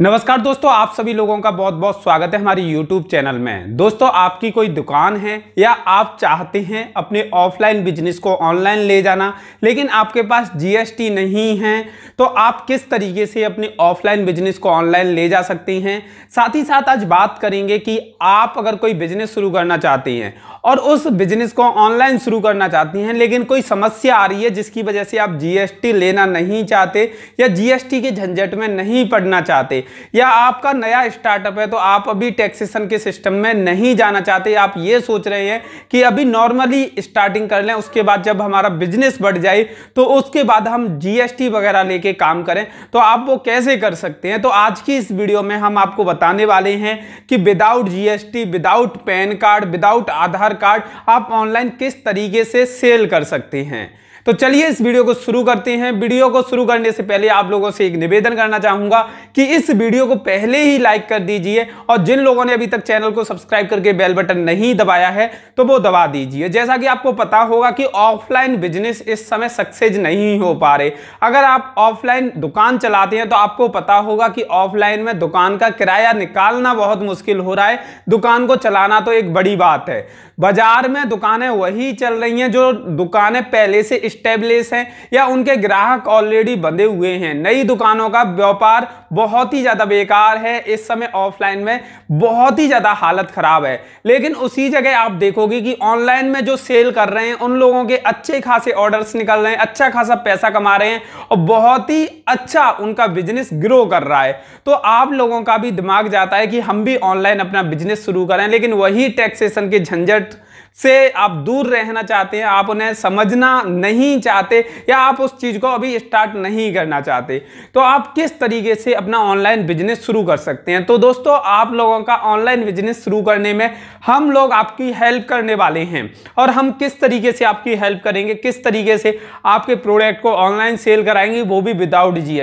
नमस्कार दोस्तों आप सभी लोगों का बहुत बहुत स्वागत है हमारे YouTube चैनल में दोस्तों आपकी कोई दुकान है या आप चाहते हैं अपने ऑफलाइन बिजनेस को ऑनलाइन ले जाना लेकिन आपके पास GST नहीं है तो आप किस तरीके से अपने ऑफलाइन बिजनेस को ऑनलाइन ले जा सकते हैं साथ ही साथ आज बात करेंगे कि आप अगर कोई बिजनेस शुरू करना चाहते हैं और उस बिजनेस को ऑनलाइन शुरू करना चाहते हैं लेकिन कोई समस्या आ रही है जिसकी वजह से आप जीएसटी लेना नहीं चाहते या जीएसटी के झंझट में नहीं पड़ना चाहते या आपका नया स्टार्टअप है तो आप अभी टैक्सेशन के सिस्टम में नहीं जाना चाहते आप ये सोच रहे हैं कि अभी नॉर्मली स्टार्टिंग कर लें उसके बाद जब हमारा बिजनेस बढ़ जाए तो उसके बाद हम जीएसटी वगैरह लेके काम करें तो आप वो कैसे कर सकते हैं तो आज की इस वीडियो में हम आपको बताने वाले हैं कि without GST without pan card without Aadhaar card आप ऑनलाइन किस तरीके से सेल कर सकते हैं तो चलिए इस वीडियो को शुरू करते हैं वीडियो को शुरू करने से पहले आप लोगों से एक निवेदन करना चाहूंगा कि इस वीडियो को पहले ही लाइक कर दीजिए और जिन लोगों ने अभी तक चैनल को सब्सक्राइब करके बेल बटन नहीं दबाया है तो वो दबा दीजिए जैसा कि आपको पता होगा कि ऑफलाइन बिजनेस इस समय सक्सेस नहीं हो पा रहे अगर आप ऑफलाइन दुकान चलाते हैं तो आपको पता होगा कि ऑफलाइन में दुकान का किराया निकालना बहुत मुश्किल हो रहा है दुकान को चलाना तो एक बड़ी बात है बाजार में दुकानें वही चल रही हैं जो दुकानें पहले से इस्टेब्लिश हैं या उनके ग्राहक ऑलरेडी बंधे हुए हैं नई दुकानों का व्यापार बहुत ही ज़्यादा बेकार है इस समय ऑफलाइन में बहुत ही ज़्यादा हालत ख़राब है लेकिन उसी जगह आप देखोगे कि ऑनलाइन में जो सेल कर रहे हैं उन लोगों के अच्छे खासे ऑर्डर्स निकल रहे हैं अच्छा खासा पैसा कमा रहे हैं और बहुत ही अच्छा उनका बिजनेस ग्रो कर रहा है तो आप लोगों का भी दिमाग जाता है कि हम भी ऑनलाइन अपना बिजनेस शुरू करें लेकिन वही टैक्सेशन के झंझट से आप दूर रहना चाहते हैं आप उन्हें समझना नहीं चाहते या आप उस चीज़ को अभी स्टार्ट नहीं करना चाहते तो आप किस तरीके से अपना ऑनलाइन बिजनेस शुरू कर सकते हैं तो दोस्तों आप लोगों का ऑनलाइन बिजनेस शुरू करने में हम लोग आपकी हेल्प करने वाले हैं और हम किस तरीके से आपकी हेल्प करेंगे किस तरीके से आपके प्रोडक्ट को ऑनलाइन सेल कराएंगे वो भी विदाउट जी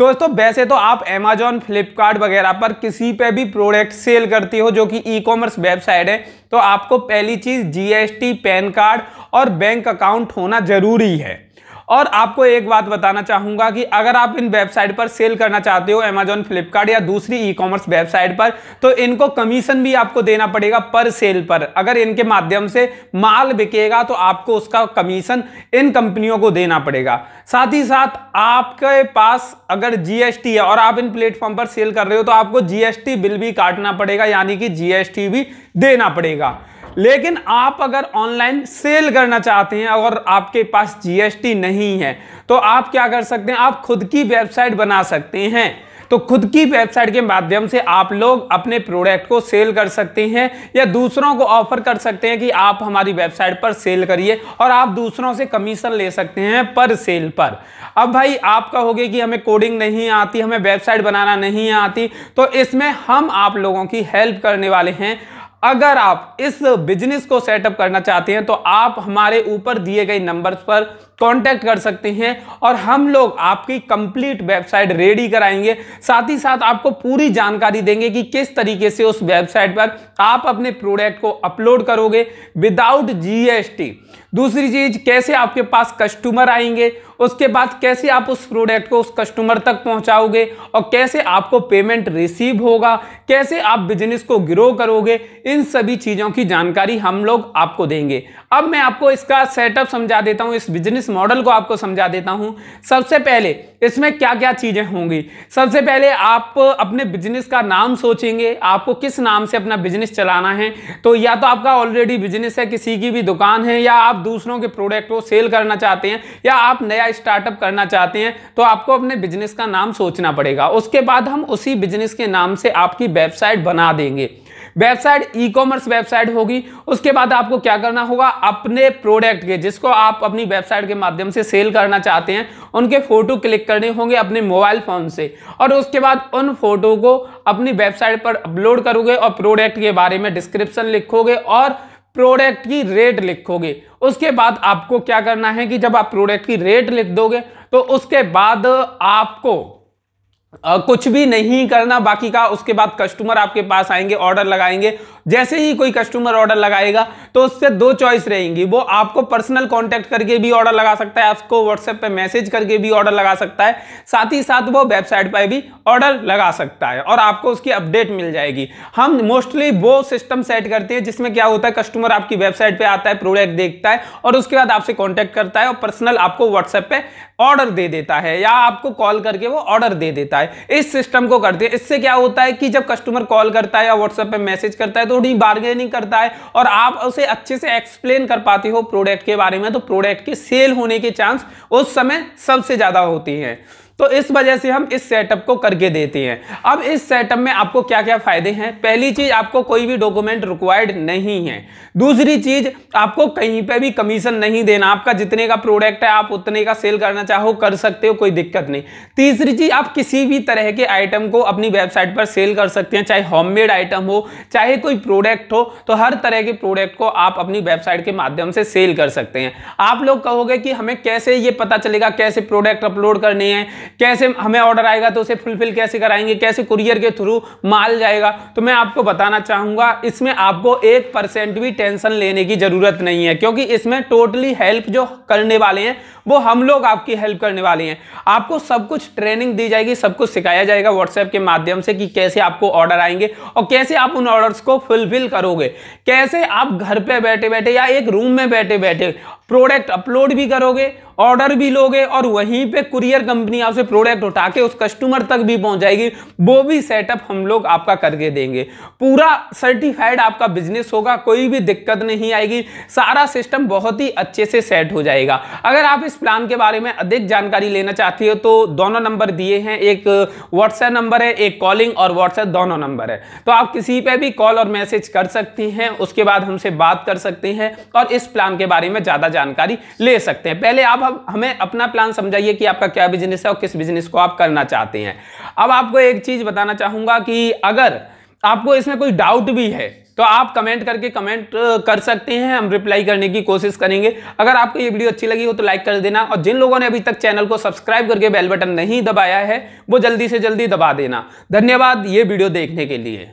तो दोस्तों वैसे तो आप Amazon, Flipkart वगैरह पर किसी पे भी प्रोडक्ट सेल करती हो जो कि ई कॉमर्स वेबसाइट है तो आपको पहली चीज़ जीएसटी पैन कार्ड और बैंक अकाउंट होना ज़रूरी है और आपको एक बात बताना चाहूंगा कि अगर आप इन वेबसाइट पर सेल करना चाहते हो अमेजोन फ्लिपकार्ट या दूसरी ई कॉमर्स वेबसाइट पर तो इनको कमीशन भी आपको देना पड़ेगा पर सेल पर अगर इनके माध्यम से माल बिकेगा तो आपको उसका कमीशन इन कंपनियों को देना पड़ेगा साथ ही साथ आपके पास अगर जीएसटी है और आप इन प्लेटफॉर्म पर सेल कर रहे हो तो आपको जीएसटी बिल भी काटना पड़ेगा यानी कि जीएसटी भी देना पड़ेगा लेकिन आप अगर ऑनलाइन सेल करना चाहते हैं और आपके पास जीएसटी नहीं है तो आप क्या कर सकते हैं आप खुद की वेबसाइट बना सकते हैं तो खुद की वेबसाइट के माध्यम से आप लोग अपने प्रोडक्ट को सेल कर सकते हैं या दूसरों को ऑफर कर सकते हैं कि आप हमारी वेबसाइट पर सेल करिए और आप दूसरों से कमीशन ले सकते हैं पर सेल पर अब भाई आप कहोगे कि हमें कोडिंग नहीं आती हमें वेबसाइट बनाना नहीं आती तो इसमें हम आप लोगों की हेल्प करने वाले हैं अगर आप इस बिजनेस को सेटअप करना चाहते हैं तो आप हमारे ऊपर दिए गए नंबर्स पर कांटेक्ट कर सकते हैं और हम लोग आपकी कंप्लीट वेबसाइट रेडी कराएंगे साथ ही साथ आपको पूरी जानकारी देंगे कि किस तरीके से उस वेबसाइट पर आप अपने प्रोडक्ट को अपलोड करोगे विदाउट जीएसटी दूसरी चीज कैसे आपके पास कस्टमर आएंगे उसके बाद कैसे आप उस प्रोडक्ट को उस कस्टमर तक पहुंचाओगे और कैसे आपको पेमेंट रिसीव होगा कैसे आप बिजनेस को ग्रो करोगे इन सभी चीज़ों की जानकारी हम लोग आपको देंगे अब मैं आपको इसका सेटअप समझा देता हूं इस बिजनेस मॉडल को आपको समझा देता हूं सबसे पहले इसमें क्या क्या चीज़ें होंगी सबसे पहले आप अपने बिजनेस का नाम सोचेंगे आपको किस नाम से अपना बिजनेस चलाना है तो या तो आपका ऑलरेडी बिजनेस है किसी की भी दुकान है या आप दूसरों के प्रोडक्ट को सेल करना चाहते हैं या आप नया स्टार्टअप करना चाहते हैं तो आपको अपने बिजनेस का नाम सोचना पड़ेगा उसके बाद हम उसी बिजनेस के नाम से आपकी वेबसाइट बना देंगे वेबसाइट ई कॉमर्स वेबसाइट होगी उसके बाद आपको क्या करना होगा अपने प्रोडक्ट के जिसको आप अपनी वेबसाइट के माध्यम से सेल करना चाहते हैं उनके फ़ोटो क्लिक करने होंगे अपने मोबाइल फ़ोन से और उसके बाद उन फोटो को अपनी वेबसाइट पर अपलोड करोगे और प्रोडक्ट के बारे में डिस्क्रिप्शन लिखोगे और प्रोडक्ट की रेट लिखोगे उसके बाद आपको क्या करना है कि जब आप प्रोडक्ट की रेट लिख दोगे तो उसके बाद आपको आ, कुछ भी नहीं करना बाकी का उसके बाद कस्टमर आपके पास आएंगे ऑर्डर लगाएंगे जैसे ही कोई कस्टमर ऑर्डर लगाएगा तो उससे दो चॉइस रहेंगी वो आपको पर्सनल कांटेक्ट करके भी ऑर्डर लगा सकता है आपको व्हाट्सएप पे मैसेज करके भी ऑर्डर लगा सकता है साथ ही साथ वो वेबसाइट पर भी ऑर्डर लगा सकता है और आपको उसकी अपडेट मिल जाएगी हम मोस्टली वो सिस्टम सेट करते हैं जिसमें क्या होता है कस्टमर आपकी वेबसाइट पर आता है प्रोडक्ट देखता है और उसके बाद आपसे कॉन्टैक्ट करता है और पर्सनल आपको व्हाट्सएप पर ऑर्डर दे देता है या आपको कॉल करके वो ऑर्डर दे देता है है इस सिस्टम को करते हैं इससे क्या होता है कि जब कस्टमर कॉल करता है या व्हाट्सएप पे मैसेज करता है तो थोड़ी बार्गेनिंग करता है और आप उसे अच्छे से एक्सप्लेन कर पाते हो प्रोडक्ट के बारे में तो प्रोडक्ट के सेल होने के चांस उस समय सबसे ज़्यादा होती है तो इस वजह से हम इस सेटअप को करके देते हैं अब इस सेटअप में आपको क्या क्या फ़ायदे हैं पहली चीज़ आपको कोई भी डॉक्यूमेंट रिक्वायर्ड नहीं है दूसरी चीज़ आपको कहीं पे भी कमीशन नहीं देना आपका जितने का प्रोडक्ट है आप उतने का सेल करना चाहो कर सकते हो कोई दिक्कत नहीं तीसरी चीज़ आप किसी भी तरह के आइटम को अपनी वेबसाइट पर सेल कर सकते हैं चाहे होममेड आइटम हो चाहे कोई प्रोडक्ट हो तो हर तरह के प्रोडक्ट को आप अपनी वेबसाइट के माध्यम से सेल कर सकते हैं आप लोग कहोगे कि हमें कैसे ये पता चलेगा कैसे प्रोडक्ट अपलोड करने हैं कैसे हमें ऑर्डर आएगा तो उसे फुलफिल कैसे कराएंगे कैसे कुरियर के थ्रू माल जाएगा तो मैं आपको बताना चाहूंगा इसमें आपको एक परसेंट भी टेंशन लेने की ज़रूरत नहीं है क्योंकि इसमें टोटली हेल्प जो करने वाले हैं वो हम लोग आपकी हेल्प करने वाले हैं आपको सब कुछ ट्रेनिंग दी जाएगी सब कुछ सिखाया जाएगा व्हाट्सएप के माध्यम से कि कैसे आपको ऑर्डर आएंगे और कैसे आप उन ऑर्डर्स को फुलफिल करोगे कैसे आप घर पे बैठे बैठे या एक रूम में बैठे बैठे प्रोडक्ट अपलोड भी करोगे ऑर्डर भी लोगे और वहीं पे कुरियर कंपनी आपसे प्रोडक्ट उठा के उस कस्टमर तक भी पहुंच जाएगी वो भी सेटअप हम लोग आपका करके देंगे पूरा सर्टिफाइड आपका बिजनेस होगा कोई भी दिक्कत नहीं आएगी सारा सिस्टम बहुत ही अच्छे से सेट हो जाएगा अगर आप इस प्लान के बारे में अधिक जानकारी लेना चाहती हो तो दोनों नंबर दिए हैं एक व्हाट्सएप नंबर है एक कॉलिंग और व्हाट्सएप दोनों नंबर है तो आप किसी पर भी कॉल और मैसेज कर सकती हैं उसके बाद हमसे बात कर सकते हैं और इस प्लान के बारे में ज़्यादा जानकारी ले सकते हैं पहले आप हमें अपना प्लान समझाइए कि आपका क्या बिजनेस है और किस बिजनेस को आप करना चाहते हैं अब आपको एक चीज़ बताना चाहूंगा कि अगर आपको इसमें कोई डाउट भी है तो आप कमेंट करके कमेंट कर सकते हैं हम रिप्लाई करने की कोशिश करेंगे अगर आपको ये वीडियो अच्छी लगी हो तो लाइक कर देना और जिन लोगों ने अभी तक चैनल को सब्सक्राइब करके बेल बटन नहीं दबाया है वो जल्दी से जल्दी दबा देना धन्यवाद ये वीडियो देखने के लिए